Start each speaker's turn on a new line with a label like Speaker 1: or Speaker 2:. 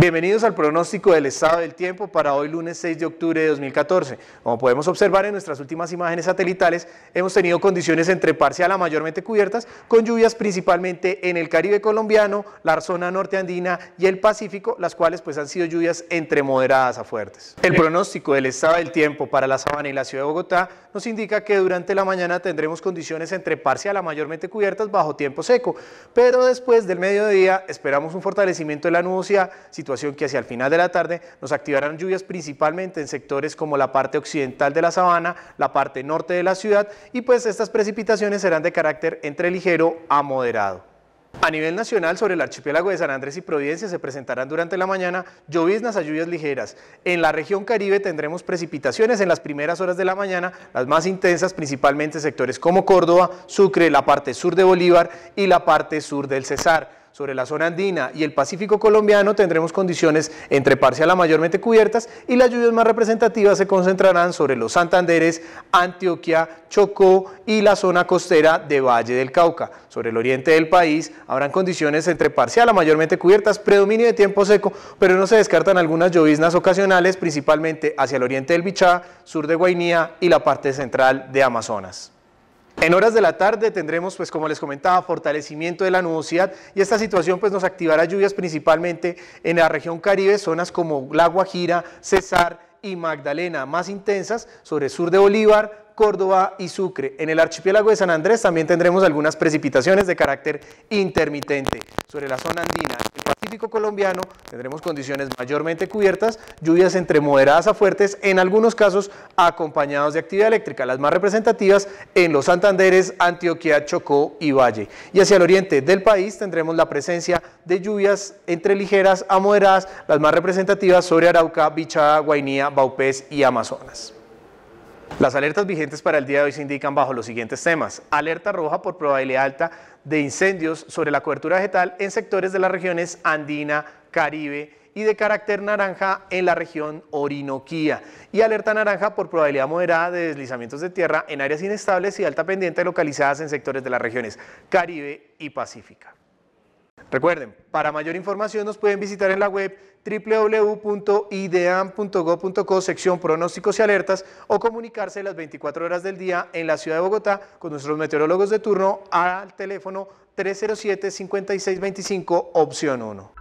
Speaker 1: Bienvenidos al pronóstico del estado del tiempo para hoy lunes 6 de octubre de 2014. Como podemos observar en nuestras últimas imágenes satelitales, hemos tenido condiciones entre parcial a mayormente cubiertas, con lluvias principalmente en el Caribe colombiano, la zona norte andina y el Pacífico, las cuales pues han sido lluvias entre moderadas a fuertes. El pronóstico del estado del tiempo para la Sabana y la ciudad de Bogotá nos indica que durante la mañana tendremos condiciones entre parcial a mayormente cubiertas bajo tiempo seco, pero después del mediodía esperamos un fortalecimiento de la nubosidad, que hacia el final de la tarde nos activarán lluvias principalmente en sectores como la parte occidental de la sabana, la parte norte de la ciudad y pues estas precipitaciones serán de carácter entre ligero a moderado. A nivel nacional, sobre el archipiélago de San Andrés y Providencia se presentarán durante la mañana lloviznas a lluvias ligeras. En la región Caribe tendremos precipitaciones en las primeras horas de la mañana, las más intensas principalmente en sectores como Córdoba, Sucre, la parte sur de Bolívar y la parte sur del Cesar sobre la zona andina y el Pacífico colombiano tendremos condiciones entre parcial a mayormente cubiertas y las lluvias más representativas se concentrarán sobre los Santanderes, Antioquia, Chocó y la zona costera de Valle del Cauca. Sobre el oriente del país habrán condiciones entre parcial a mayormente cubiertas, predominio de tiempo seco, pero no se descartan algunas lloviznas ocasionales, principalmente hacia el oriente del Bichá, sur de Guainía y la parte central de Amazonas. En horas de la tarde tendremos, pues como les comentaba, fortalecimiento de la nubosidad y esta situación pues nos activará lluvias principalmente en la región Caribe, zonas como La Guajira, Cesar y Magdalena, más intensas sobre el sur de Bolívar, Córdoba y Sucre. En el archipiélago de San Andrés también tendremos algunas precipitaciones de carácter intermitente. Sobre la zona andina, el Pacífico colombiano, tendremos condiciones mayormente cubiertas, lluvias entre moderadas a fuertes, en algunos casos acompañados de actividad eléctrica, las más representativas en los Santanderes, Antioquia, Chocó y Valle. Y hacia el oriente del país tendremos la presencia de lluvias entre ligeras a moderadas, las más representativas sobre Arauca, Bichada, Guainía, Baupés y Amazonas. Las alertas vigentes para el día de hoy se indican bajo los siguientes temas. Alerta roja por probabilidad alta de incendios sobre la cobertura vegetal en sectores de las regiones andina, caribe y de carácter naranja en la región Orinoquía. Y alerta naranja por probabilidad moderada de deslizamientos de tierra en áreas inestables y alta pendiente localizadas en sectores de las regiones caribe y pacífica. Recuerden, para mayor información nos pueden visitar en la web www.ideam.gov.co, sección pronósticos y alertas o comunicarse las 24 horas del día en la ciudad de Bogotá con nuestros meteorólogos de turno al teléfono 307-5625 opción 1.